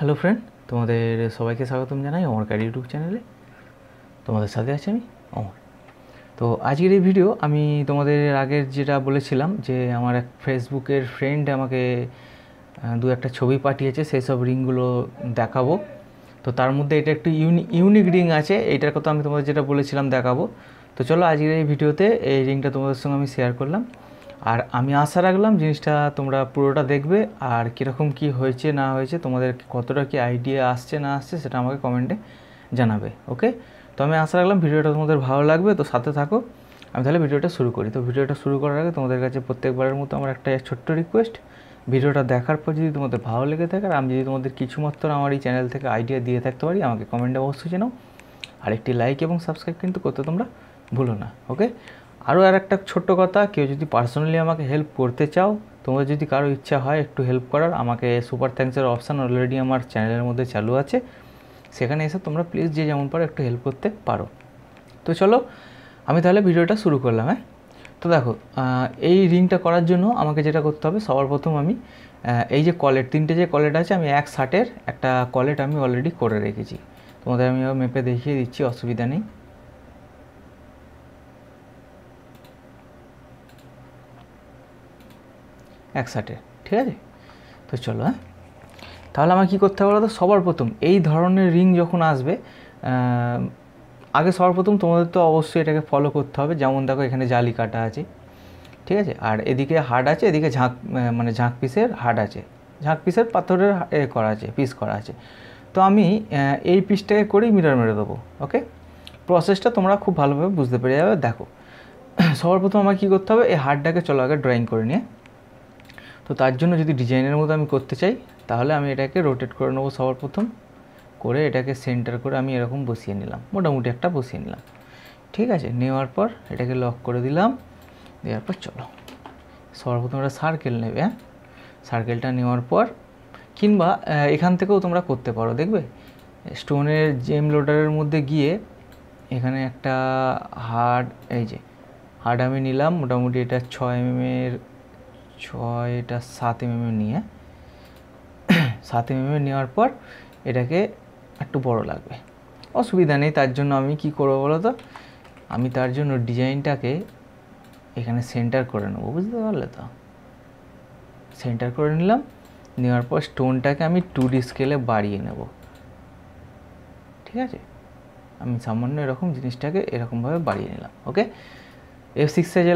Hello friend তোমাদের সবাইকে স্বাগতম জানাই অমর কার ইউটিউব চ্যানেলে তোমাদের সাথে আছি আমি অমর তো আজকের এই ভিডিও আমি তোমাদের আগের যেটা বলেছিলাম যে আমার এক ফেসবুকের ফ্রেন্ড আমাকে দু একটা ছবি পাঠিয়েছে সেই সব রিংগুলো দেখাবো তো তার মধ্যে এটা একটু ইউনিক রিং আছে এইটার কথা আমি তোমাদের যেটা বলেছিলাম দেখাবো তো চলো আজকের এই ভিডিওতে এই রিংটা তোমাদের সঙ্গে আমি শেয়ার করলাম আর আমি আশা রাখলাম জিনিসটা তোমরা পুরোটা দেখবে আর কীরকম কি হয়েছে না হয়েছে তোমাদের কতটা কি আইডিয়া আসছে না আসছে সেটা আমাকে কমেন্টে জানাবে ওকে তো আমি আশা রাখলাম ভিডিওটা তোমাদের ভালো লাগবে তো সাথে থাকো আমি তাহলে ভিডিওটা শুরু করি তো ভিডিওটা শুরু করার আগে তোমাদের কাছে প্রত্যেকবারের মতো আমার একটা ছোট্ট রিকোয়েস্ট ভিডিওটা দেখার পর যদি তোমাদের ভালো লেগে থাকে আর আমি যদি তোমাদের কিছু মাত্র আমার এই চ্যানেল থেকে আইডিয়া দিয়ে থাকতে পারি আমাকে কমেন্টে অবশ্যই জানাও আর একটি লাইক এবং সাবস্ক্রাইব কিন্তু করতে তোমরা ভুলো না ওকে আরও আর একটা ছোট্ট কথা কেউ যদি পার্সোনালি আমাকে হেল্প করতে চাও তোমাদের যদি কারো ইচ্ছা হয় একটু হেল্প করার আমাকে সুপার থ্যাঙ্কসের অপশান অলরেডি আমার চ্যানেলের মধ্যে চালু আছে সেখানে এসে তোমরা প্লিজ যে যেমন পারো একটু হেল্প করতে পারো তো চলো আমি তাহলে ভিডিওটা শুরু করলাম হ্যাঁ তো দেখো এই রিংটা করার জন্য আমাকে যেটা করতে হবে সবার প্রথম আমি এই যে কলেট তিনটে যে কলেট আছে আমি এক শার্টের একটা কলেট আমি অলরেডি করে রেখেছি তোমাদের আমি মেপে দেখিয়ে দিচ্ছি অসুবিধা নেই একসাথে ঠিক আছে তো চলো হ্যাঁ তাহলে আমার কী করতে হবে বলো তো সবার প্রথম এই ধরনের রিং যখন আসবে আগে সবার প্রথম তোমাদের তো অবশ্যই এটাকে ফলো করতে হবে যেমন দেখো এখানে জালি কাটা আছে ঠিক আছে আর এদিকে হাড আছে এদিকে ঝাঁক মানে ঝাঁক পিসের হাড আছে ঝাঁক পিসের পাথরের এ করা আছে পিস করা আছে তো আমি এই পিসটাকে করেই মিরর মেরে দেবো ওকে প্রসেসটা তোমরা খুব ভালোভাবে বুঝতে পেরে যাবে দেখো সবার প্রথম আমার কী করতে হবে এই হাড়টাকে চলো আগে ড্রয়িং করে নিয়ে তো তার জন্য যদি ডিজাইনের মতো আমি করতে চাই তাহলে আমি এটাকে রোটেট করে নেবো সবার প্রথম করে এটাকে সেন্টার করে আমি এরকম বসিয়ে নিলাম মোটামুটি একটা বসিয়ে নিলাম ঠিক আছে নেওয়ার পর এটাকে লক করে দিলাম দেওয়ার পর চলো সর্বপ্রথম একটা সার্কেল নেবে হ্যাঁ সার্কেলটা নেওয়ার পর কিংবা এখান থেকেও তোমরা করতে পারো দেখবে স্টোনের জেম লোডারের মধ্যে গিয়ে এখানে একটা হার্ড এই যে হার্ড আমি নিলাম মোটামুটি এটা ছয় এম mm এর ছয়টা সাত এম এ নিয়ে সাত এম এমএমে নেওয়ার পর এটাকে একটু বড় লাগবে অসুবিধা নেই তার জন্য আমি কি করবো বলো তো আমি তার জন্য ডিজাইনটাকে এখানে সেন্টার করে নেবো বুঝতে পারলে তো সেন্টার করে নিলাম নেওয়ার পর স্টোনটাকে আমি টু ডি স্কেলে বাড়িয়ে নেব ঠিক আছে আমি সামান্য এরকম জিনিসটাকে এরকমভাবে বাড়িয়ে নিলাম ওকে এফ সিক্সে যে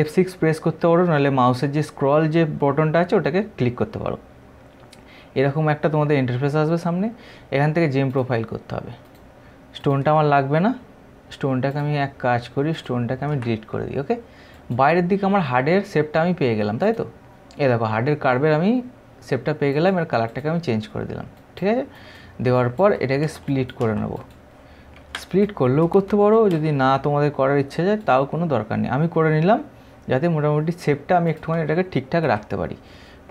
এফ সিক্স প্রেস করতে পারো নাহলে মাউসের যে স্ক্রল যে বটনটা আছে ওটাকে ক্লিক করতে পারো এরকম একটা তোমাদের ইন্টারফেস আসবে সামনে এখান থেকে জিম প্রোফাইল করতে হবে স্টোনটা আমার লাগবে না স্টোনটাকে আমি এক কাজ করি স্টোনটাকে আমি ডিলিট করে দিই ওকে বাইরের দিকে আমার হার্ডের শেপটা আমি পেয়ে গেলাম তাই তো এ দেখো হার্ডের কার্ভের আমি শেপটা পেয়ে গেলাম এর কালারটাকে আমি চেঞ্জ করে দিলাম ঠিক আছে দেওয়ার পর এটাকে স্প্লিট করে নেবো স্প্লিট করলেও করতে পারো যদি না তোমাদের করার ইচ্ছে যায় তাও কোনো দরকার নেই আমি করে নিলাম যাতে মোটামুটি শেপটা আমি একটুখানি এটাকে ঠিকঠাক রাখতে পারি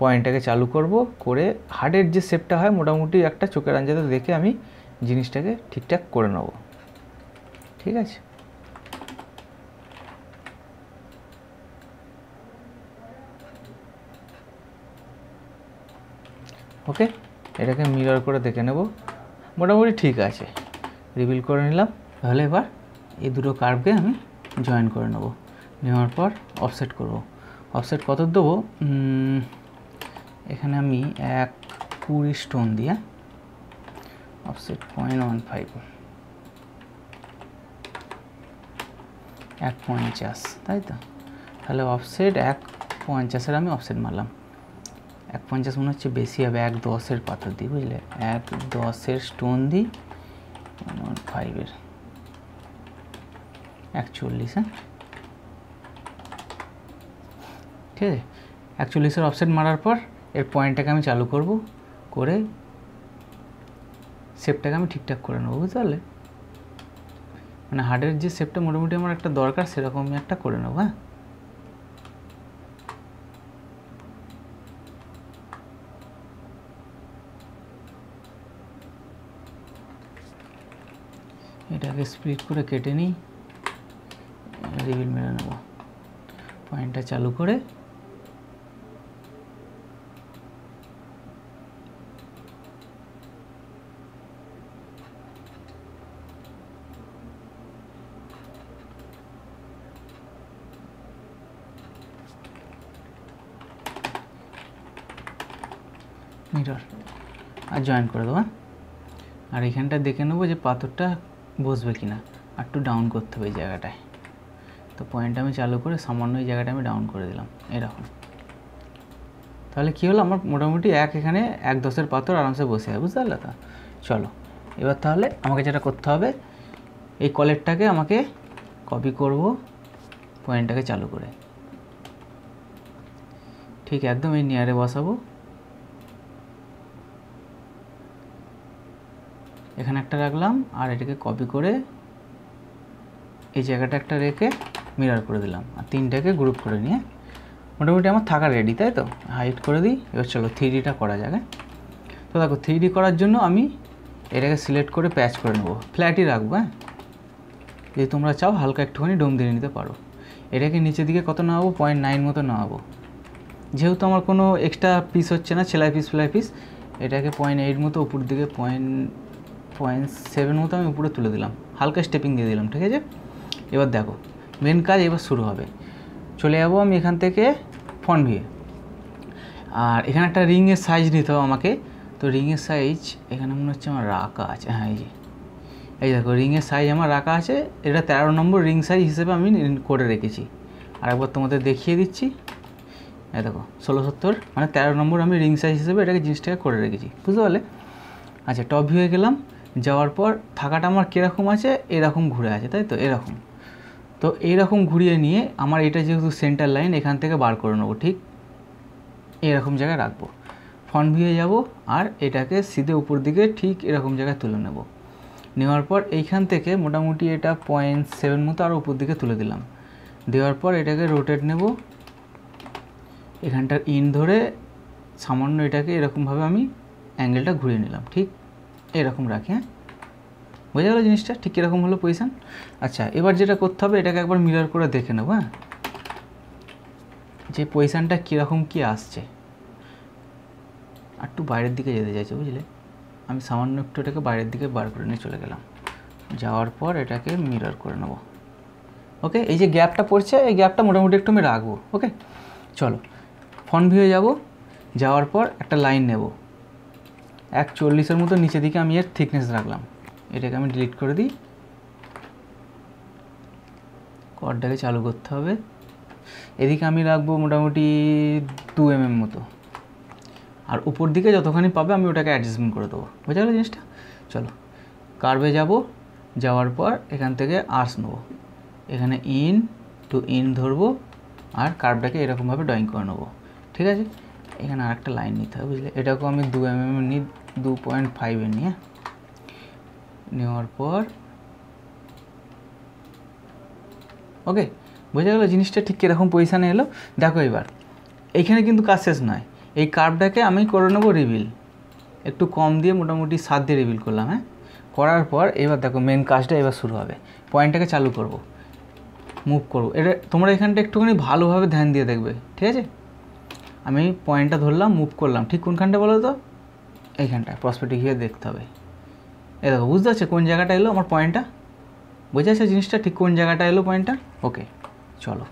পয়েন্টটাকে চালু করব করে হার্টের যে শেপটা হয় মোটামুটি একটা চোখের আঞ্জাতে দেখে আমি জিনিসটাকে ঠিকঠাক করে নেব ঠিক আছে ওকে এটাকে মিরর করে দেখে নেব মোটামুটি ঠিক আছে রিভিল করে নিলাম তাহলে এবার এই দুটো কার্ভকে আমি জয়েন করে নেব নেওয়ার পর অফসেট করব অফসেট কত দেবো এখানে আমি এক কুড়ি স্টোন দিয়ে অফসেট পয়েন্ট ওয়ান ফাইভ এক পঞ্চাশ তাই তো তাহলে অফসেট এক পঞ্চাশের আমি অফসেট মারলাম এক পঞ্চাশ মনে হচ্ছে বেশি হবে এক দশের পাথর দিই বুঝলে এক দশের স্টোন দিই ফাইভের একচল্লিশ হ্যাঁ ঠিক আছে একচল্লিশের অফসেট মারার পর এর পয়েন্টটাকে আমি চালু করব করে সেপটাকে আমি ঠিকঠাক করে নেবো বুঝতে পারলে মানে হার্ডের যে সেপটা মোটামুটি আমার একটা দরকার সেরকমই একটা করে নেবো হ্যাঁ এটাকে স্প্লিট করে কেটে নিই রিভিল মেরে নেব পয়েন্টটা চালু করে আর জয়েন করে দেবো হ্যাঁ? আর এখানটা দেখে নেবো যে পাথরটা বসবে কি না আর একটু ডাউন করতে হবে এই জায়গাটায় তো পয়েন্ট আমি চালু করে সামান্য এই জায়গাটা আমি ডাউন করে দিলাম এরকম তাহলে কী হলো আমার মোটামুটি এক এখানে এক দশের পাথর আরামসে বসে হয় বুঝতে পারলে তা চলো এবার তাহলে আমাকে যেটা করতে হবে এই কলেরটাকে আমাকে কপি করব পয়েন্টটাকে চালু করে ঠিক একদম এই নিয়ারে বসাবো এখানে একটা রাখলাম আর এটাকে কপি করে এই জায়গাটা একটা রেখে মিরার করে দিলাম আর তিনটাকে গ্রুপ করে নিয়ে মোটামুটি আমার থাকা রেডি তাই তো হাইট করে দিই এবার চলো থ্রিডিটা করা যাবে হ্যাঁ? তো দেখো থ্রিডি করার জন্য আমি এটাকে সিলেক্ট করে প্যাচ করে নেবো ফ্ল্যাটই রাখবো হ্যাঁ যদি তোমরা চাও হালকা একটুখানি ডোম দিয়ে নিতে পারো এটাকে নিচের দিকে কত নামাবো পয়েন্ট নাইন মতো নামাবো যেহেতু আমার কোনো এক্সট্রা পিস হচ্ছে না সেলাই পিস ফ্লাই পিস এটাকে পয়েন্ট এইট মতো উপর দিকে পয়েন্ট পয়েন্ট সেভেন মতো আমি উপরে তুলে দিলাম হালকা স্টেপিং দিয়ে দিলাম ঠিক আছে এবার দেখো মেন কাজ এবার শুরু হবে চলে যাবো আমি এখান থেকে ফোন ভিয়ে আর এখানে একটা রিংয়ের সাইজ নিতে হবে আমাকে তো রিংয়ের সাইজ এখানে মনে হচ্ছে আমার রাখা আছে হ্যাঁ এই যে এই দেখো রিংয়ের সাইজ আমার রাখা আছে এটা তেরো নম্বর রিং সাইজ হিসেবে আমি করে রেখেছি আর একবার তোমাদের দেখিয়ে দিচ্ছি এই দেখো ষোলো সত্তর মানে তেরো নম্বর আমি রিং সাইজ হিসেবে এটাকে জিনিসটাকে করে রেখেছি বুঝতে পারলে আচ্ছা টপ ভিউ হয়ে গেলাম যাওয়ার পর থাকাটা আমার কীরকম আছে এরকম ঘুরে আছে তাই তো এরকম তো এইরকম ঘুরিয়ে নিয়ে আমার এটা যেহেতু সেন্টার লাইন এখান থেকে বার করে নেবো ঠিক এরকম জায়গায় রাখবো ফন ভিয়ে যাব আর এটাকে সিধে উপর দিকে ঠিক এরকম জায়গায় তুলে নেব নেওয়ার পর এইখান থেকে মোটামুটি এটা পয়েন্ট সেভেন মতো আরও উপর দিকে তুলে দিলাম দেওয়ার পর এটাকে রোটেট নেব এখানটার ইন ধরে সামান্য এটাকে এরকমভাবে আমি অ্যাঙ্গেলটা ঘুরিয়ে নিলাম ঠিক এরকম রাখি হ্যাঁ বোঝা গেলো জিনিসটা ঠিক কীরকম হলো পজিশান আচ্ছা এবার যেটা করতে হবে এটাকে একবার মিরার করে দেখে নেবো হ্যাঁ যে পজিশানটা কীরকম কি আসছে একটু বাইরের দিকে যেতে চাইছে বুঝলে আমি সামান্য একটু এটাকে বাইরের দিকে বার করে নিয়ে চলে গেলাম যাওয়ার পর এটাকে মিরার করে নেব ওকে এই যে গ্যাপটা পড়ছে এই গ্যাপটা মোটামুটি একটু আমি রাখবো ওকে চলো ফন ভিউ যাব যাওয়ার পর একটা লাইন নেব এক চল্লিশের মতো নিচে দিকে আমি এর থিকনেস রাখলাম এটাকে আমি ডিলিট করে দিই কর্ডটাকে চালু করতে হবে এদিকে আমি রাখবো মোটামুটি টু এম এম মতো আর উপর দিকে যতখানি পাবে আমি ওটাকে অ্যাডজাস্টমেন্ট করে দেবো বোঝা গেলো জিনিসটা চলো কার্ভে যাব যাওয়ার পর এখান থেকে আর্স নেবো এখানে ইন টু ইন ধরবো আর কার্ভটাকে এরকমভাবে ড্রয়িং করে নেবো ঠিক আছে এখানে আরেকটা লাইন নিতে হবে বুঝলে এটাকেও আমি দু এম এম নিই দু পয়েন্ট ফাইভে নিয়ে নেওয়ার পর ওকে বোঝা গেলো জিনিসটা ঠিক কীরকম পজিশানে এলো দেখো এবার এইখানে কিন্তু কাজ শেষ নয় এই কার্ভটাকে আমি করে নেবো রিভিল একটু কম দিয়ে মোটামুটি সাত দিয়ে রিভিল করলাম হ্যাঁ করার পর এবার দেখো মেন কাজটা এবার শুরু হবে পয়েন্টটাকে চালু করব মুভ করবো এটা তোমরা এখানটা একটুখানি ভালোভাবে ধ্যান দিয়ে দেখবে ঠিক আছে আমি পয়েন্টটা ধরলাম মুভ করলাম ঠিক কোনখানটা বলো তো এইখানটা প্রসপেক্টে গিয়ে দেখতে হবে এ দেখো বুঝতে পারছে কোন জায়গাটা এলো আমার পয়েন্টটা বুঝে আছে জিনিসটা ঠিক কোন জায়গাটা এলো পয়েন্টটা ওকে চলো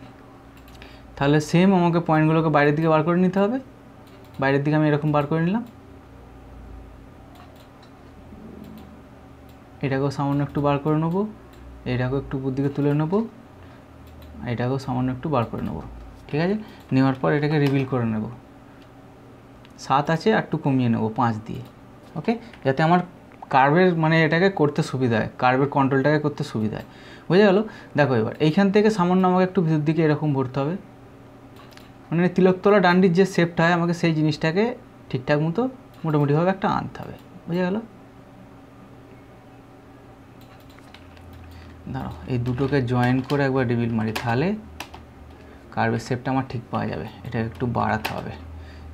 তাহলে সেম আমাকে পয়েন্টগুলোকে বাইরের দিকে বার করে নিতে হবে বাইরের দিকে আমি এরকম বার করে নিলাম এটাকেও সামান্য একটু বার করে নেবো এটাকেও একটু দিকে তুলে নেবো এটাকেও সামান্য একটু বার করে নেবো ঠিক আছে নেওয়ার পর এটাকে রিভিল করে নেবো সাত আছে আর একটু কমিয়ে নেবো পাঁচ দিয়ে ওকে যাতে আমার কার্ভের মানে এটাকে করতে সুবিধা হয় কার্ভের কন্ট্রোলটাকে করতে সুবিধা হয় বুঝে গেলো দেখো এবার এইখান থেকে সামান্য আমাকে একটু ভিতর দিকে এরকম ভরতে হবে মানে তিলকতলা ডান্ডির যে শেপটা হয় আমাকে সেই জিনিসটাকে ঠিকঠাক মতো মোটামুটিভাবে একটা আনতে হবে বুঝে গেল দাঁড়ো এই দুটোকে জয়েন করে একবার ডেবিল মারি তাহলে কার্ভের শেপটা আমার ঠিক পাওয়া যাবে এটা একটু বাড়াতে হবে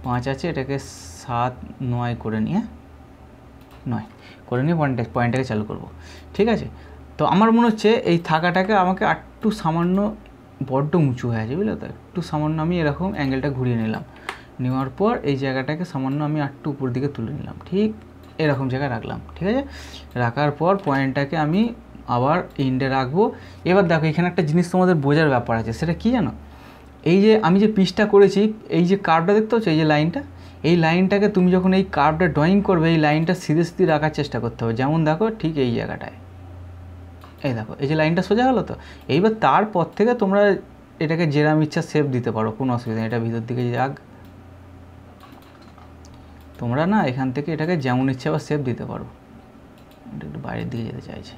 পাঁচ আছে এটাকে সাত নয় করে নিয়ে নয় করে নিয়ে পয়েন্ট পয়েন্টটাকে চালু করব ঠিক আছে তো আমার মনে হচ্ছে এই থাকাটাকে আমাকে একটু সামান্য বড্ড উঁচু হয়ে আছে বুঝলে তো একটু সামান্য আমি এরকম অ্যাঙ্গেলটা ঘুরিয়ে নিলাম নেওয়ার পর এই জায়গাটাকে সামান্য আমি একটু উপর দিকে তুলে নিলাম ঠিক এরকম জায়গায় রাখলাম ঠিক আছে রাখার পর পয়েন্টটাকে আমি আবার ইন্ডে রাখবো এবার দেখো এখানে একটা জিনিস তোমাদের বোঝার ব্যাপার আছে সেটা কী জানো এই যে আমি যে পিসটা করেছি এই যে কার্ভটা দেখতে হচ্ছে এই যে লাইনটা এই লাইনটাকে তুমি যখন এই কার্ভটা ড্রয়িং করবে এই লাইনটা সিধে সিধে রাখার চেষ্টা করতে হবে যেমন দেখো ঠিক এই জায়গাটায় এই দেখো এই যে লাইনটা সোজা হলো তো এইবার তারপর থেকে তোমরা এটাকে জেরাম ইচ্ছা সেভ দিতে পারো কোনো অসুবিধা এটা ভিতর দিকে যাক তোমরা না এখান থেকে এটাকে যেমন ইচ্ছা বা সেভ দিতে পারো এটা একটু বাইরের দিকে যেতে চাইছে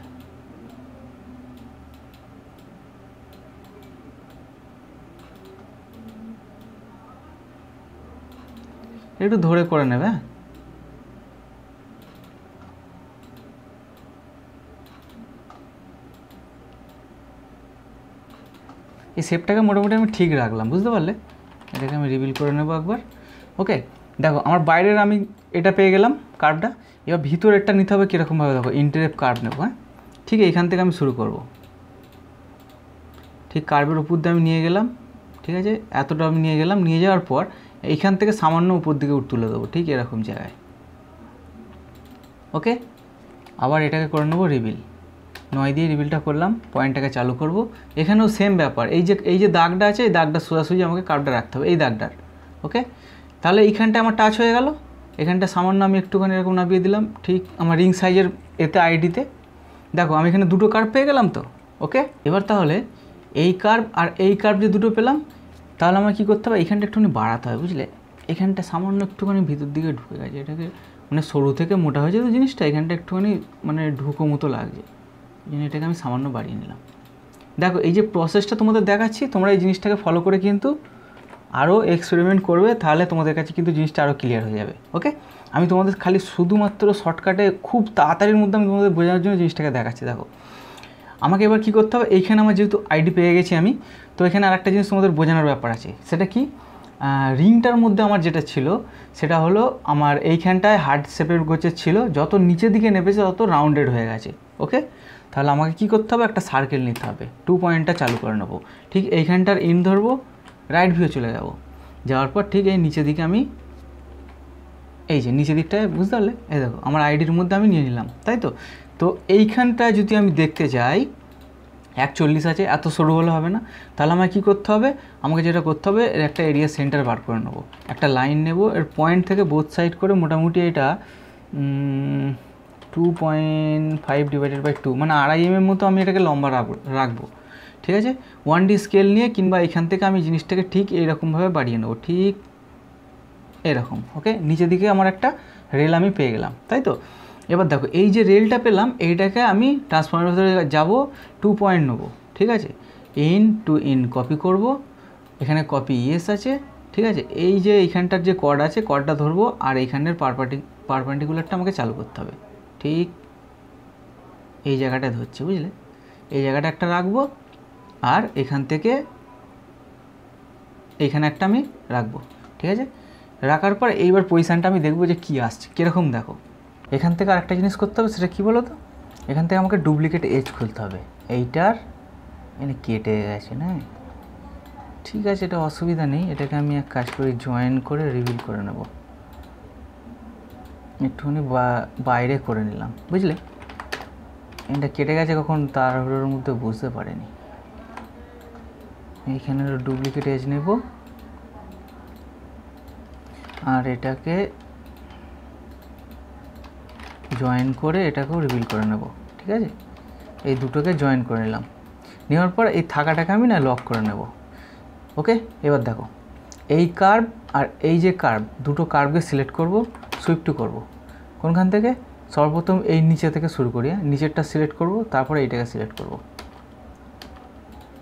একটু ধরে করে নেবে হ্যাঁ এই শেপটাকে মোটামুটি আমি ঠিক রাখলাম বুঝতে পারলে এটাকে আমি রিভিল করে নেবো একবার ওকে দেখো আমার বাইরের আমি এটা পেয়ে গেলাম কার্ভটা এবার ভিতরেরটা নিতে হবে কীরকমভাবে দেখো ইন্টারেপ কার্ভ নেবো হ্যাঁ ঠিক এইখান থেকে আমি শুরু করব ঠিক কার্ভের উপর দিয়ে আমি নিয়ে গেলাম ঠিক আছে এতটা আমি নিয়ে গেলাম নিয়ে যাওয়ার পর এইখান থেকে সামান্য উপর দিকে তুলে দেবো ঠিক এরকম জায়গায় ওকে আবার এটাকে করে নেবো রিবিল নয় দিয়ে রিবিলটা করলাম পয়েন্টটাকে চালু করব এখানেও সেম ব্যাপার এই যে এই যে দাগটা আছে এই দাগটা সোজাসুজি আমাকে কার্ডটা রাখতে হবে এই দাগটার ওকে তাহলে এইখানটা আমার টাচ হয়ে গেল এখানটা সামান্য আমি একটুখানি এরকম নামিয়ে দিলাম ঠিক আমার রিং সাইজের এতে আইডিতে দেখো আমি এখানে দুটো কার্ভ পেয়ে গেলাম তো ওকে এবার তাহলে এই কার্ভ আর এই কার্ভ যে দুটো পেলাম তাহলে আমার কী করতে হবে এখানটা একটুখানি বাড়াতে হবে বুঝলে এখানটা সামান্য একটুখানি ভিতর দিকে ঢুকে গেছে এটাকে মানে সরু থেকে মোটা হয়েছে তো জিনিসটা এখানটা একটুখানি মানে ঢুকো মতো লাগছে জন্য এটাকে আমি সামান্য বাড়িয়ে নিলাম দেখো এই যে প্রসেসটা তোমাদের দেখাচ্ছি তোমরা এই জিনিসটাকে ফলো করে কিন্তু আরও এক্সপেরিমেন্ট করবে তাহলে তোমাদের কাছে কিন্তু জিনিসটা আরও ক্লিয়ার হয়ে যাবে ওকে আমি তোমাদের খালি শুধুমাত্র শর্টকাটে খুব তাড়াতাড়ির মধ্যে আমি তোমাদের বোঝানোর জন্য জিনিসটাকে দেখাচ্ছি দেখো আমাকে এবার কি করতে হবে এইখানে আমার যেহেতু আইডি পেয়ে গেছি আমি তো এখানে আর একটা জিনিস তোমাদের বোঝানোর ব্যাপার আছে সেটা কি রিংটার মধ্যে আমার যেটা ছিল সেটা হলো আমার এইখানটায় হার্ড শেপের গোছের ছিল যত নিচের দিকে নেমেছে তত রাউন্ডেড হয়ে গেছে ওকে তাহলে আমাকে কি করতে হবে একটা সার্কেল নিতে হবে টু পয়েন্টটা চালু করে নেবো ঠিক এইখানটার ইন ধরবো রাইট ভিউ চলে যাব যাওয়ার পর ঠিক এই নিচের দিকে আমি এই যে নিচের দিকটায় বুঝতে পারলে এই দেখো আমার আইডির মধ্যে আমি নিয়ে নিলাম তাই তো তো এইখানটায় যদি আমি দেখতে এক একচল্লিশ আছে এত সরু হলে হবে না তাহলে আমায় কী করতে হবে আমাকে যেটা করতে হবে এর একটা এরিয়া সেন্টার বার করে নেবো একটা লাইন নেব এর পয়েন্ট থেকে বোথ সাইড করে মোটামুটি এটা two point five divided by two মানে আড়াই এম mm এর মতো আমি এটাকে লম্বা রাখবো ঠিক আছে ওয়ান ডি স্কেল নিয়ে কিংবা এখান থেকে আমি জিনিসটাকে ঠিক এইরকমভাবে বাড়িয়ে নেবো ঠিক এরকম ওকে নিচের দিকে আমার একটা রেল আমি পেয়ে গেলাম তাই তো এবার দেখো এই যে রেলটা পেলাম এইটাকে আমি ট্রান্সফর্মারের ভিতরে যাবো টু পয়েন্ট নেবো ঠিক আছে ইন টু ইন কপি করব এখানে কপি ইয়েস আছে ঠিক আছে এই যে এইখানটার যে কড আছে কডটা ধরবো আর এইখানের পারপার্টি পারপার্টিকুলারটা আমাকে চালু করতে হবে ঠিক এই জায়গাটা ধরছে বুঝলে এই জায়গাটা একটা রাখবো আর এখান থেকে এইখানে একটা আমি রাখবো ঠিক আছে রাখার পর এইবার পজিশানটা আমি দেখবো যে কী আসছে কীরকম দেখো এখান থেকে আরেকটা জিনিস করতে হবে সেটা কী বলো তো এখান থেকে আমাকে ডুপ্লিকেট এজ খুলতে হবে এইটার এখানে কেটে গেছে না ঠিক আছে এটা অসুবিধা নেই এটাকে আমি এক কাজ করি জয়েন করে রিভিল করে নেব একটুখানি বাইরে করে নিলাম বুঝলে এটা কেটে গেছে কখন তাড়াহুড়োর মধ্যে বুঝতে পারেনি এইখানে ডুপ্লিকেট এজ নেব আর এটাকে জয়েন করে এটাকেও রিভিল করে নেব ঠিক আছে এই দুটোকে জয়েন করে নিলাম নেওয়ার পর এই থাকাটাকে আমি না লক করে নেব ওকে এবার দেখো এই কার্ভ আর এই যে কার্ভ দুটো কার্ভকে সিলেক্ট করব সুইপ টু করব কোনখান থেকে সর্বপ্রথম এই নিচে থেকে শুরু করি হ্যাঁ? নিচেরটা সিলেক্ট করব তারপরে এইটাকে সিলেক্ট করব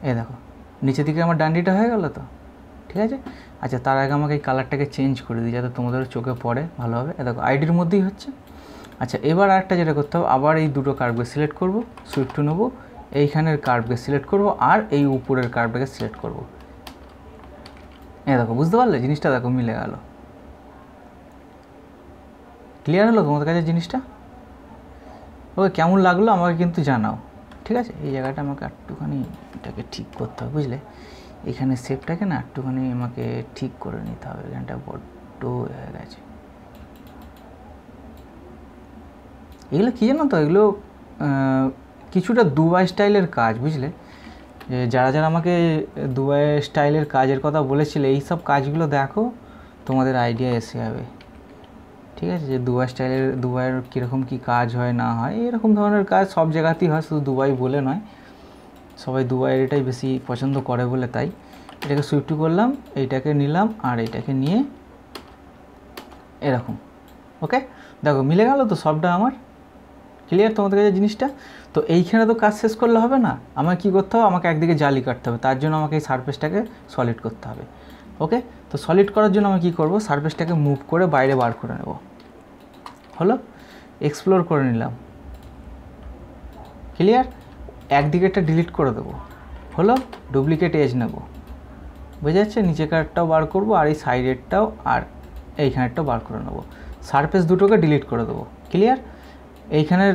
এ দেখো নিচের দিকে আমার ডান্ডিটা হয়ে গেল তো ঠিক আছে আচ্ছা তার আগে আমাকে এই কালারটাকে চেঞ্জ করে দিই যাতে তোমাদের চোখে পড়ে ভালোভাবে এ দেখো আইডির মধ্যেই হচ্ছে আচ্ছা এবার আরেকটা যেটা করতে হবে আবার এই দুটো কার্ভকে সিলেক্ট করব সুইফট টু নেবো এইখানের কার্ভকে সিলেক্ট করব আর এই উপরের কার্ভটাকে সিলেক্ট করব এ দেখো বুঝতে পারলে জিনিসটা দেখো মিলে গেল ক্লিয়ার হলো তোমাদের কাছে জিনিসটা ওকে কেমন লাগলো আমাকে কিন্তু জানাও ঠিক আছে এই জায়গাটা আমাকে একটুখানি এটাকে ঠিক করতে হবে বুঝলে এখানে সেপটাকে না একটুখানি আমাকে ঠিক করে নিতে হবে এখানটা বড্ড হয়ে গেছে এগুলো কী জানো তো এগুলো কিছুটা দুবাই স্টাইলের কাজ বুঝলে যারা যারা আমাকে দুবাই স্টাইলের কাজের কথা বলেছিল এই সব কাজগুলো দেখো তোমাদের আইডিয়া এসে যাবে ঠিক আছে যে দুবাই স্টাইলের দুবাইয়ের কীরকম কী কাজ হয় না হয় এরকম ধরনের কাজ সব জায়গাতেই হয় শুধু দুবাই বলে নয় সবাই দুবাইয়ের এটাই বেশি পছন্দ করে বলে তাই এটাকে সুইফট করলাম এইটাকে নিলাম আর এইটাকে নিয়ে এরকম ওকে দেখো মিলে গেল তো সবটা আমার ক্লিয়ার তোমাদের কাছে জিনিসটা তো এইখানে তো কাজ শেষ করলে হবে না আমার কি করতে হবে আমাকে একদিকে জালি কাটতে হবে তার জন্য আমাকে এই সার্ফেসটাকে সলিড করতে হবে ওকে তো সলিড করার জন্য আমি কি করব সার্ফেসটাকে মুভ করে বাইরে বার করে নেব হলো এক্সপ্লোর করে নিলাম ক্লিয়ার একদিকেটা ডিলিট করে দেবো হলো ডুপ্লিকেট এজ নেব বুঝে যাচ্ছে নিচে কারটাও বার করব আর এই সাইডেরটাও আর এইখানেরটাও বার করে নেবো সারফেস দুটোকে ডিলিট করে দেবো ক্লিয়ার এইখানের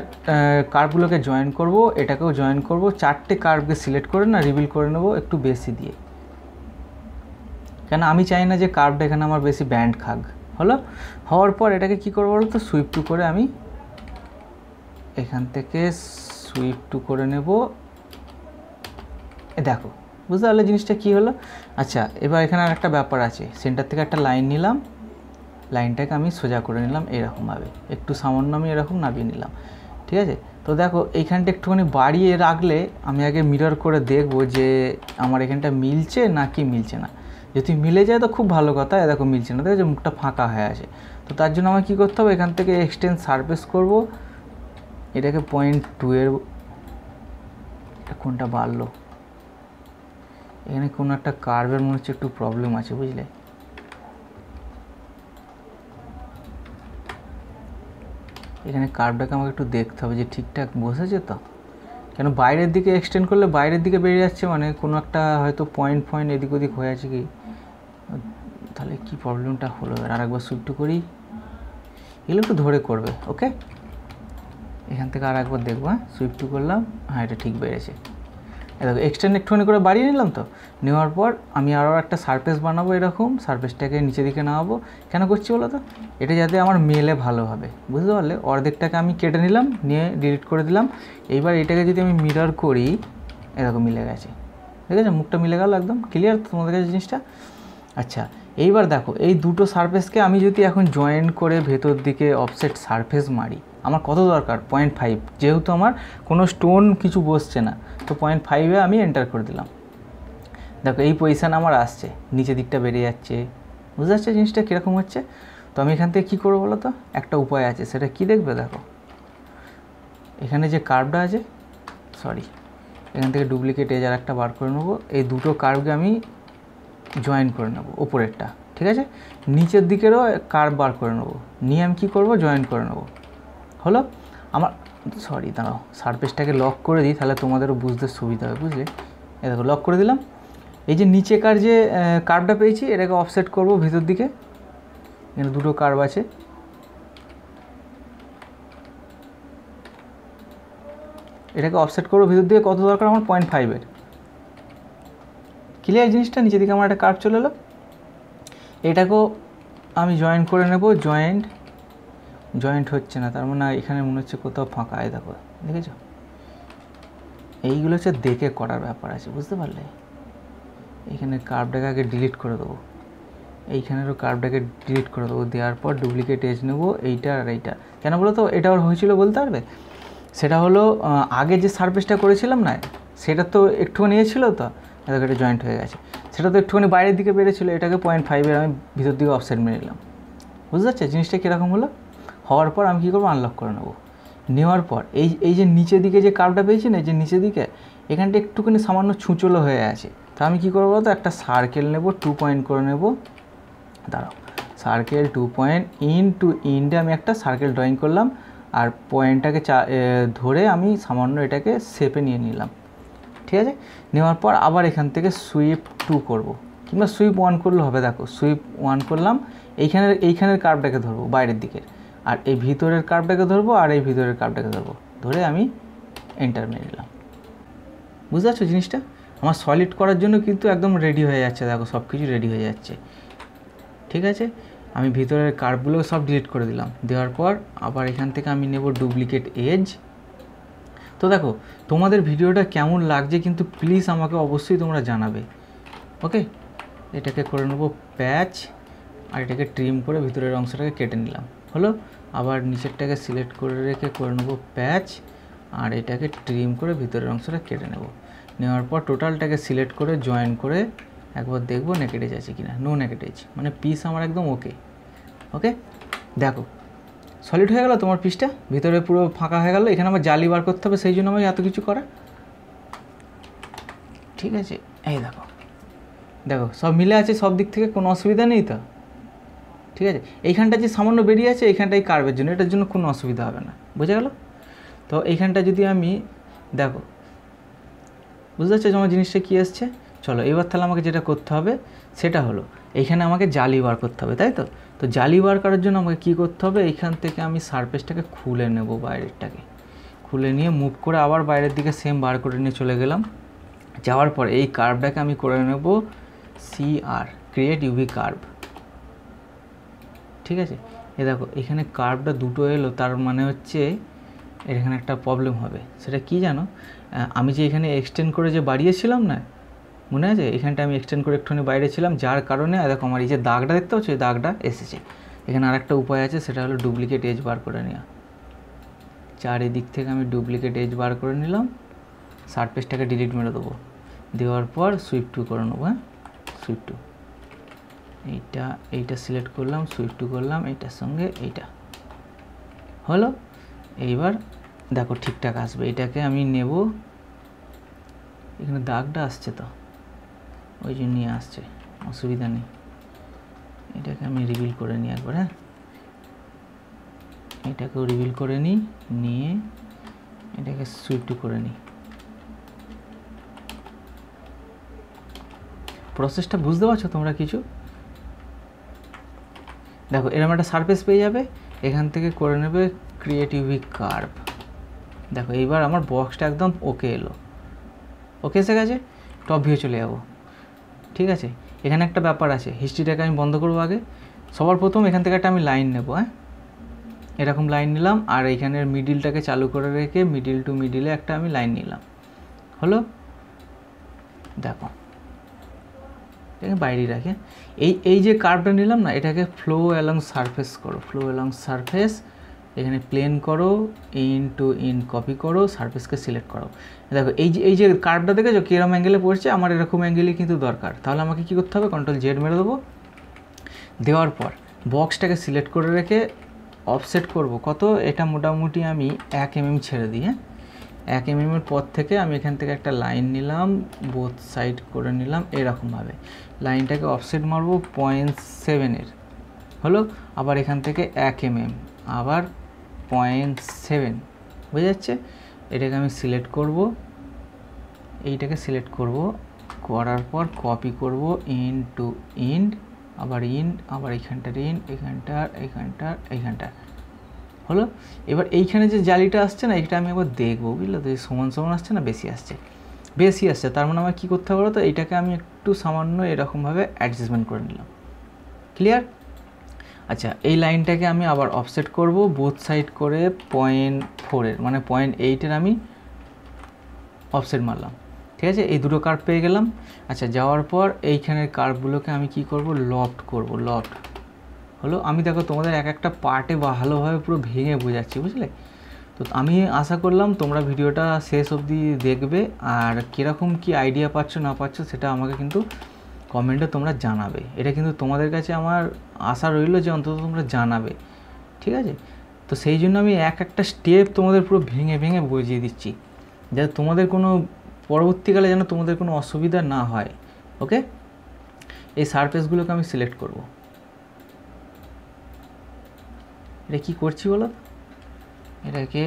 কার্ভগুলোকে জয়েন করব এটাকেও জয়েন করব চারটে কার্ভকে সিলেক্ট করে না রিভিল করে নেব একটু বেশি দিয়ে কেন আমি চাই না যে কার্ভটা এখানে আমার বেশি ব্যান্ড খাক হলো হওয়ার পর এটাকে কি করবো বলো তো সুইপ টু করে আমি এখান থেকে সুইপ টু করে নেব এ দেখো বুঝতে পারলে জিনিসটা কি হলো আচ্ছা এবার এখানে আর একটা ব্যাপার আছে সেন্টার থেকে একটা লাইন নিলাম লাইনটাকে আমি সোজা করে নিলাম এরকমভাবে একটু সামান্য আমি এরকম নামিয়ে নিলাম ঠিক আছে তো দেখো এইখানটা একটুখানি বাড়িয়ে রাখলে আমি আগে মিরর করে দেখবো যে আমার এখানটা মিলছে না কি মিলছে না যদি মিলে যায় তো খুব ভালো কথা দেখো মিলছে না দেখো যে মুখটা ফাঁকা হয়ে আছে তো তার জন্য আমার কী করতে হবে এখান থেকে এক্সটেন্ড সার্ভিস করব এটাকে পয়েন্ট টু এর কোনটা বাড়লো এখানে কোনো একটা কার্ভের মনে হচ্ছে একটু প্রবলেম আছে বুঝলে এখানে কার্ভটাকে আমাকে একটু দেখতে হবে যে ঠিকঠাক বসেছে তো কেন বাইরের দিকে এক্সটেন্ড করলে বাইরের দিকে বেরিয়ে যাচ্ছে মানে কোনো একটা হয়তো পয়েন্ট পয়েন্ট এদিক ওদিক হয়ে আছে কি তাহলে কি প্রবলেমটা হলো আর একবার সুইফট করি এগুলো একটু ধরে করবে ওকে এখান থেকে আর একবার দেখবো হ্যাঁ সুইফট করলাম হ্যাঁ এটা ঠিক বেড়েছে দেখো এক্সটেন্ড একটুখানি করে বাড়িয়ে নিলাম তো নেওয়ার পর আমি আরও একটা সারফেস বানাবো এরকম সারফেসটাকে নিচে দিকে নামাবো কেন করছি বলো তো এটা যাতে আমার মেলে ভালো হবে বুঝতে পারলে অর্ধেকটাকে আমি কেটে নিলাম নিয়ে ডিলিট করে দিলাম এইবার এটাকে যদি আমি মিরর করি এরকম মিলে গেছে ঠিক আছে মুখটা মিলে গেল একদম ক্লিয়ার তোমাদের কাছে জিনিসটা আচ্ছা এইবার দেখো এই দুটো সারফেসকে আমি যদি এখন জয়েন করে ভেতর দিকে অফসেট সারফেস মারি আমার কত দরকার পয়েন্ট ফাইভ যেহেতু আমার কোনো স্টোন কিছু বসছে না তো পয়েন্ট ফাইভে আমি এন্টার করে দিলাম দেখো এই পজিশান আমার আসছে নিচের দিকটা বেড়ে যাচ্ছে বুঝতে পারছো জিনিসটা কীরকম হচ্ছে তো আমি এখান থেকে কী করবো বলো তো একটা উপায় আছে সেটা কি দেখবে দেখো এখানে যে কার্ভটা আছে সরি এখান থেকে ডুপ্লিকেট এজ আর একটা বার করে নেবো এই দুটো কার্ভকে আমি জয়েন করে নেবো ওপরেরটা ঠিক আছে নিচের দিকেরও কার্ভ বার করে নেবো নিয়ে আমি কী করবো জয়েন করে নেবো হলো আমার সরি দাঁড়াও সারফেসটাকে লক করে দিই তাহলে তোমাদেরও বুঝতে সুবিধা হবে বুঝলে এ দেখো লক করে দিলাম এই যে নিচেকার যে কার্ভটা পেয়েছি এটাকে অফসেট করবো ভেতর দিকে এখানে দুটো কার্ভ আছে এটাকে অফসেট করবো ভিতর দিকে কত দরকার আমার পয়েন্ট ফাইভের ক্লিয়ার জিনিসটা নিচের দিকে আমার একটা কার্ভ চলে এলো এটাকেও আমি জয়েন করে নেব জয়েন্ট জয়েন্ট হচ্ছে না তার মানে এখানে মনে হচ্ছে কোথাও ফাঁকা আয় দেখো দেখেছ এইগুলো হচ্ছে দেখে করার ব্যাপার আছে বুঝতে পারলে এখানে কার্ভটাকে আগে ডিলিট করে দেবো এইখানেরও কার্ভটাকে ডিলিট করে দেবো দেওয়ার পর ডুপ্লিকেট এজ নেবো এইটা আর এইটা কেন বলো তো এটা আর হয়েছিল বলতে পারবে সেটা হলো আগে যে সার্ভিসটা করেছিলাম না সেটা তো একটুখানি নিয়েছিল তো দেখো একটা জয়েন্ট হয়ে গেছে সেটা তো একটুখানি বাইরের দিকে বেড়েছিল এটাকে পয়েন্ট ফাইভের আমি ভিতর দিকে অফসাইড মেরে নিলাম বুঝতে পারছো জিনিসটা কীরকম হলো হওয়ার পর আমি কী করবো আনলক করে নেবো নেওয়ার পর এই এই যে নিচের দিকে যে কার্ভটা পেয়েছি না যে নিচের দিকে এখানটা একটুখানি সামান্য ছুঁচলো হয়ে আছে তো আমি কী করবো তো একটা সার্কেল নেব টু পয়েন্ট করে নেব দাঁড়াও circle two point in two ইনডে আমি একটা সার্কেল ড্রয়িং করলাম আর পয়েন্টটাকে চা ধরে আমি সামান্য এটাকে শেপে নিয়ে নিলাম ঠিক আছে নেওয়ার পর আবার এখান থেকে সুইপ টু করব। কিংবা সুইপ ওয়ান করলে হবে দেখো সুইপ ওয়ান করলাম এইখানের এইখানের কার্ভটাকে ধরবো বাইরের দিকের আর এই ভিতরের কার্ভটাকে ধরবো আর এই ভিতরের কার্ভটাকে ধরবো ধরে আমি এন্টার মেরে নিলাম বুঝতে পারছো জিনিসটা আমার সলিড করার জন্য কিন্তু একদম রেডি হয়ে যাচ্ছে দেখো সব কিছু রেডি হয়ে যাচ্ছে ঠিক আছে আমি ভিতরের কার্ভগুলো সব ডিলিট করে দিলাম দেওয়ার পর আবার এখান থেকে আমি নেব ডুপ্লিকেট এজ তো দেখো তোমাদের ভিডিওটা কেমন লাগছে কিন্তু প্লিজ আমাকে অবশ্যই তোমরা জানাবে ওকে এটাকে করে নেব প্যাচ আর এটাকে ট্রিম করে ভিতরের অংশটাকে কেটে নিলাম হলো আবার নিচেরটাকে সিলেক্ট করে রেখে করে নেবো প্যাচ আর এটাকে ট্রিম করে ভিতরের অংশটা কেটে নেব নেওয়ার পর টোটালটাকে সিলেক্ট করে জয়েন করে একবার দেখবো নেকেটেজ আছে কিনা নো নেকেটেজ মানে পিস আমার একদম ওকে ওকে দেখো সলিড হয়ে গেল তোমার পিসটা ভিতরে পুরো ফাঁকা হয়ে গেল এখানে আমার জালি বার করতে হবে সেই জন্য আমাকে এত কিছু করা ঠিক আছে এই দেখো দেখো সব মিলে আছে সব দিক থেকে কোনো অসুবিধা নেই তো ঠিক আছে এইখানটা যে সামান্য বেরিয়ে আছে এইখানটাই কার্ভের জন্য এটার জন্য কোনো অসুবিধা হবে না বোঝা গেল তো এইখানটা যদি আমি দেখো বুঝতে পারছো আমার জিনিসটা কী আসছে চলো এবার তাহলে আমাকে যেটা করতে হবে সেটা হলো এইখানে আমাকে জালি বার করতে হবে তাই তো তো জালি বার করার জন্য আমাকে কি করতে হবে এইখান থেকে আমি সারফেসটাকে খুলে নেব বাইরেরটাকে খুলে নিয়ে মুভ করে আবার বাইরের দিকে সেম বার করে নিয়ে চলে গেলাম যাওয়ার পর এই কার্ভটাকে আমি করে নেব সি আর ক্রিয়েট ইউভি কার্ভ ঠিক আছে এ দেখো এখানে কার্ভটা দুটো এলো তার মানে হচ্ছে এখানে একটা প্রবলেম হবে সেটা কি জানো আমি যে এখানে এক্সটেন্ড করে যে বাড়িয়েছিলাম না মনে আছে এখানটা আমি এক্সটেন্ড করে একটুখানি বাইরে ছিলাম যার কারণে দেখো আমার এই যে দাগটা দেখতে পাচ্ছ এই দাগটা এসেছে এখানে আর একটা উপায় আছে সেটা হলো ডুপ্লিকেট এজ বার করে নেওয়া চারিদিক থেকে আমি ডুপ্লিকেট এজ বার করে নিলাম সার্ফেসটাকে ডিলিট মেরে দেবো দেওয়ার পর সুইপ টু করে নেবো হ্যাঁ সুইপ টু এইটা এইটা সিলেক্ট করলাম সুইফট করলাম এটার সঙ্গে এইটা হলো এইবার দেখো ঠিকঠাক আসবে এটাকে আমি নেব এখানে দাগটা আসছে তো ওই জন্য নিয়ে আসছে অসুবিধা নেই এটাকে আমি রিভিল করে নিই একবার হ্যাঁ এটাকেও রিভিল করে নিই নিয়ে এটাকে সুইফট করে নিই প্রসেসটা বুঝতে পারছো তোমরা কিছু দেখো এরকম একটা সারফেস পেয়ে যাবে এখান থেকে করে নেবে ক্রিয়েটিভি কার্ভ দেখো এইবার আমার বক্সটা একদম ওকে এলো ওকে এসে গেছে টপ ভিউ চলে যাবো ঠিক আছে এখানে একটা ব্যাপার আছে হিস্ট্রিটাকে আমি বন্ধ করবো আগে সবার প্রথম এখান থেকে একটা আমি লাইন নেব হ্যাঁ এরকম লাইন নিলাম আর এইখানের মিডিলটাকে চালু করে রেখে মিডিল টু মিডিলে একটা আমি লাইন নিলাম হলো দেখো এটাকে বাইরে রাখে এই এই যে কার্ভটা নিলাম না এটাকে ফ্লো অ্যালং সারফেস করো ফ্লো অ্যালং সারফেস এখানে প্লেন করো ইন টু ইন কপি করো সারফেসকে সিলেক্ট করো দেখো এই যে এই যে কার্ভটা দেখেছো কীরকম অ্যাঙ্গেলে পড়ছে আমার এরকম অ্যাঙ্গেলই কিন্তু দরকার তাহলে আমাকে কী করতে হবে কন্ট্রোল জেড মেরে দেবো দেওয়ার পর বক্সটাকে সিলেক্ট করে রেখে অফসেট করব কত এটা মোটামুটি আমি এক এমএম mm ছেড়ে দিয়ে হ্যাঁ? এক এমএমের পর থেকে আমি এখান থেকে একটা লাইন নিলাম বোথ সাইড করে নিলাম এরকমভাবে লাইনটাকে অফসেট মারবো পয়েন্ট সেভেনের হলো আবার এখান থেকে এক এম এম আবার পয়েন্ট সেভেন বুঝে যাচ্ছে এটাকে আমি সিলেক্ট করব এইটাকে সিলেক্ট করব করার পর কপি করব ইন টু ইন্ড আবার ইন আবার এখানটার ইন এখানটার এখানটার এখানটার হলো এবার এইখানে যে জালিটা আসছে না এটা আমি একবার দেখবো বুঝলো তো সমান সমান আসছে না বেশি আসছে বেশি আসছে তার মানে আমার কী করতে হবে তো এইটাকে আমি একটু সামান্য এরকমভাবে অ্যাডজাস্টমেন্ট করে নিলাম ক্লিয়ার আচ্ছা এই লাইনটাকে আমি আবার অফসেট করব বোথ সাইড করে পয়েন্ট ফোরের মানে পয়েন্ট এইটের আমি অফসেট মারলাম ঠিক আছে এই দুটো কার্ভ পেয়ে গেলাম আচ্ছা যাওয়ার পর এইখানের কার্ভগুলোকে আমি কি করব লফট করব লফট হলো আমি দেখো তোমাদের এক একটা পার্টে ভালোভাবে পুরো ভেঙে বোঝাচ্ছি বুঝলে তো আমি আশা করলাম তোমরা ভিডিওটা শেষ অবধি দেখবে আর কীরকম কি আইডিয়া পাচ্ছ না পাচ্ছ সেটা আমাকে কিন্তু কমেন্টে তোমরা জানাবে এটা কিন্তু তোমাদের কাছে আমার আশা রইল যে অন্তত তোমরা জানাবে ঠিক আছে তো সেই জন্য আমি এক একটা স্টেপ তোমাদের পুরো ভেঙে ভেঙে বুঝিয়ে দিচ্ছি যাতে তোমাদের কোনো পরবর্তীকালে যেন তোমাদের কোনো অসুবিধা না হয় ওকে এই সারফেসগুলোকে আমি সিলেক্ট করবো এটা কী করছি বলো এটাকে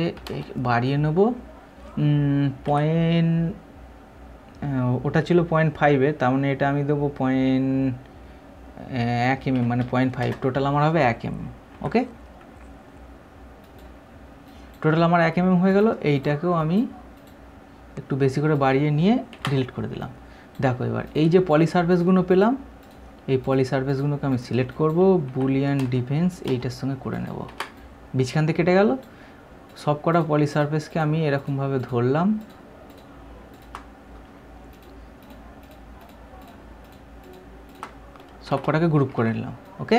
বাড়িয়ে নেব পয়েন্ট ওটা ছিল পয়েন্ট ফাইভে তার মানে এটা আমি দেবো পয়েন্ট এক এম মানে পয়েন্ট ফাইভ টোটাল আমার হবে এক এম ওকে টোটাল আমার এক এম হয়ে গেল এইটাকেও আমি একটু বেশি করে বাড়িয়ে নিয়ে ডিলিট করে দিলাম দেখো এবার এই যে পলি সার্ভিসগুলো পেলাম এই পলি সার্ফেসগুলোকে আমি সিলেক্ট করব বুলিয়ান ডিফেন্স এইটার সঙ্গে করে নেব বিছখান থেকে কেটে গেল সব কটা পলি সার্ফেসকে আমি এরকমভাবে ধরলাম সব কটাকে গ্রুপ করে নিলাম ওকে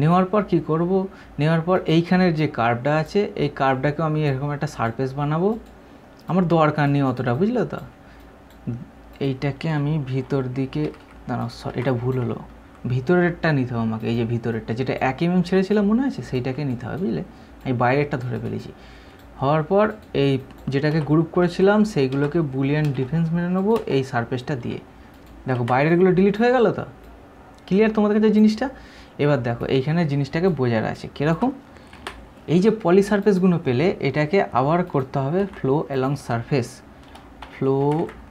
নেওয়ার পর কি করব নেওয়ার পর এইখানের যে কার্ভটা আছে এই কার্ভটাকে আমি এরকম একটা সারফেস বানাবো আমার দরকার নেই অতটা বুঝলে তো এইটাকে আমি ভিতর দিকে দাঁড়াও এটা ভুল হলো ভিতরেরটা নিতে হবে আমাকে এই যে ভিতরেরটা যেটা এক এমএম mm ছেড়েছিলাম মনে আছে সেইটাকে নিতে হবে বুঝলে আমি বাইরেরটা ধরে ফেলেছি হওয়ার পর এই যেটাকে গ্রুপ করেছিলাম সেইগুলোকে বুলিয়ান ডিফেন্স মেনে নেবো এই সারফেসটা দিয়ে দেখো বাইরেরগুলো ডিলিট হয়ে গেল তো ক্লিয়ার তোমাদের কাছে জিনিসটা এবার দেখো এইখানে জিনিসটাকে বোঝার আছে কীরকম এই যে পলি সারফেসগুলো পেলে এটাকে আবার করতে হবে flow along surface flow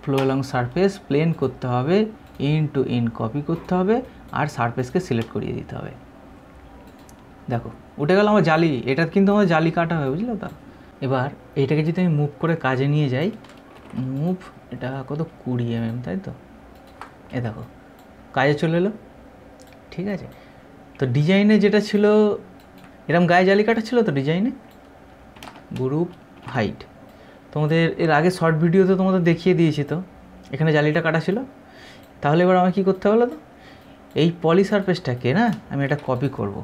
flow along surface plane করতে হবে ইন টু ইন কপি করতে হবে আর সারফেসকে সিলেক্ট করিয়ে দিতে হবে দেখো উঠে গেল আমার জালি এটা কিন্তু আমার জালি কাটা হবে বুঝলে তো এবার এটাকে যদি আমি মুভ করে কাজে নিয়ে যাই মুভ এটা কত কুড়ি এম mm, এম তাই তো এ দেখো কাজে চলে এলো ঠিক আছে তো ডিজাইনে যেটা ছিল এরম গায়ে জালি কাটা ছিল তো ডিজাইনে গ্রুপ হাইট তোমাদের এর আগে শর্ট ভিডিওতে তোমাদের দেখিয়ে দিয়েছি তো এখানে জালিটা কাটা ছিল তাহলে এবার আমাকে কী করতে হবে তো এই সারফেসটাকে না আমি এটা কপি করব।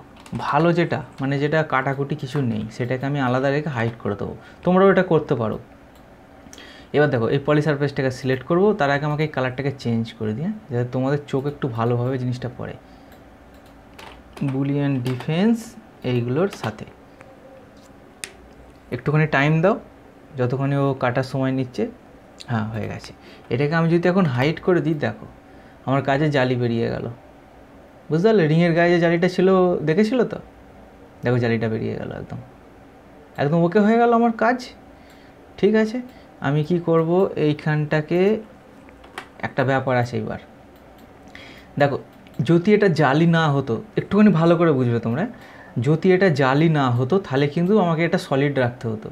ভালো যেটা মানে যেটা কাটাকুটি কিছু নেই সেটাকে আমি আলাদা রেখে হাইট করে দেবো তোমরাও এটা করতে পারো এবার দেখো এই পলিসারফেসটাকে সিলেক্ট করব তার আগে আমাকে এই কালারটাকে চেঞ্জ করে দিয়ে যাতে তোমাদের চোখ একটু ভালোভাবে জিনিসটা পড়ে বুলিয়ান ডিফেন্স এইগুলোর সাথে একটুখানি টাইম দাও যতক্ষণে ও কাটার সময় নিচ্ছে হ্যাঁ হয়ে গেছে এটাকে আমি যদি এখন হাইট করে দিই দেখো আমার কাজে জালি বেরিয়ে গেল বুঝতে পারলে রিংয়ের গায়ে যে জালিটা ছিল দেখেছিল তো দেখো জালিটা বেরিয়ে গেল একদম একদম ওকে হয়ে গেল আমার কাজ ঠিক আছে আমি কি করব এইখানটাকে একটা ব্যাপার আছে এবার দেখো যদি এটা জালি না হতো একটুখানি ভালো করে বুঝবে তোমরা যদি এটা জালি না হতো তাহলে কিন্তু আমাকে এটা সলিড রাখতে হতো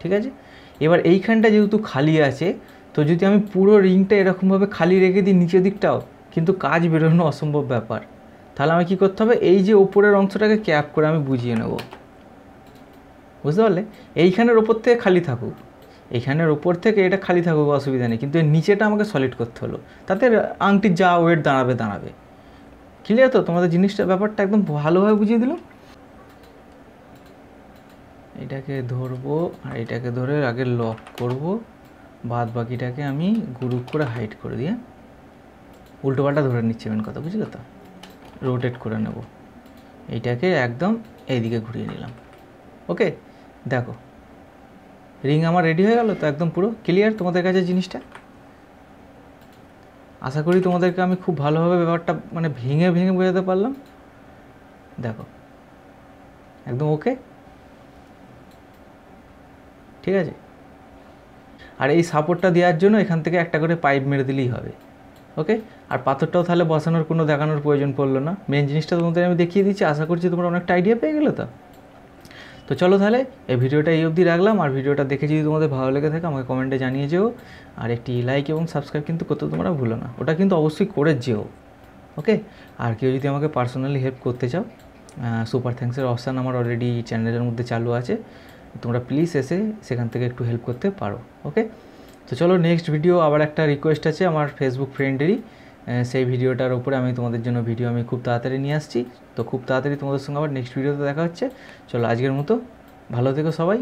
ঠিক আছে এবার এইখানটা যেহেতু খালি আছে তো যদি আমি পুরো রিংটা এরকমভাবে খালি রেখে দিই নিচের দিকটাও কিন্তু কাজ বেরোনো অসম্ভব ব্যাপার তাহলে আমি কি করতে হবে এই যে ওপরের অংশটাকে ক্যাপ করে আমি বুঝিয়ে নেব বুঝতে পারলে এইখানের ওপর থেকে খালি থাকুক এখানের ওপর থেকে এটা খালি থাকুক অসুবিধা নেই কিন্তু এর নিচেটা আমাকে সলিড করতে হলো তাতে আংটির যা ওয়েট দাঁড়াবে দাঁড়াবে ক্লিয়ার তো তোমাদের জিনিসটা ব্যাপারটা একদম ভালোভাবে বুঝিয়ে দিল এটাকে ধরবো আর এটাকে ধরে আগে লক করব বাদ বাকিটাকে আমি গ্রুপ করে হাইট করে দিয়ে হ্যাঁ? উল্টোপাল্টা ধরে নিচ্ছে মেন কথা বুঝলে তো রোটেট করে নেব এইটাকে একদম এইদিকে ঘুরিয়ে নিলাম ওকে দেখো রিং আমার রেডি হয়ে গেল তো একদম পুরো ক্লিয়ার তোমাদের কাছে জিনিসটা আশা করি তোমাদেরকে আমি খুব ভালোভাবে ব্যাপারটা মানে ভেঙে ভেঙে বোঝাতে পারলাম দেখো একদম ওকে ঠিক আছে আর এই সাপোর্টটা দেওয়ার জন্য এখান থেকে একটা করে পাইপ মেরে দিলেই হবে ওকে আর পাথরটাও তাহলে বসানোর কোনো দেখানোর প্রয়োজন পড়লো না মেন জিনিসটা তোমাদের আমি দেখিয়ে দিচ্ছি আশা করছি তোমরা অনেকটা আইডিয়া পেয়ে গেলো তো তো চলো তাহলে এই ভিডিওটা এই অবধি রাখলাম আর ভিডিওটা দেখে যদি তোমাদের ভালো লেগে থাকে আমাকে কমেন্টে জানিয়ে যেও আর একটি লাইক এবং সাবস্ক্রাইব কিন্তু করতে তোমরা ভুলো না ওটা কিন্তু অবশ্যই করে যেও ওকে আর কেউ যদি আমাকে পার্সোনালি হেল্প করতে চাও সুপার থ্যাঙ্কসের অপশান আমার অলরেডি চ্যানেলের মধ্যে চালু আছে তোমরা প্লিজ এসে সেখান থেকে একটু হেল্প করতে পারো ওকে তো চলো নেক্সট ভিডিও আবার একটা রিকোয়েস্ট আছে আমার ফেসবুক ফ্রেন্ডেরই সেই ভিডিওটার উপরে আমি তোমাদের জন্য ভিডিও আমি খুব তাড়াতাড়ি নিয়ে আসছি তো খুব তাড়াতাড়ি তোমাদের সঙ্গে আবার নেক্সট ভিডিওতে দেখা হচ্ছে চলো আজকের মতো ভালো থেকো সবাই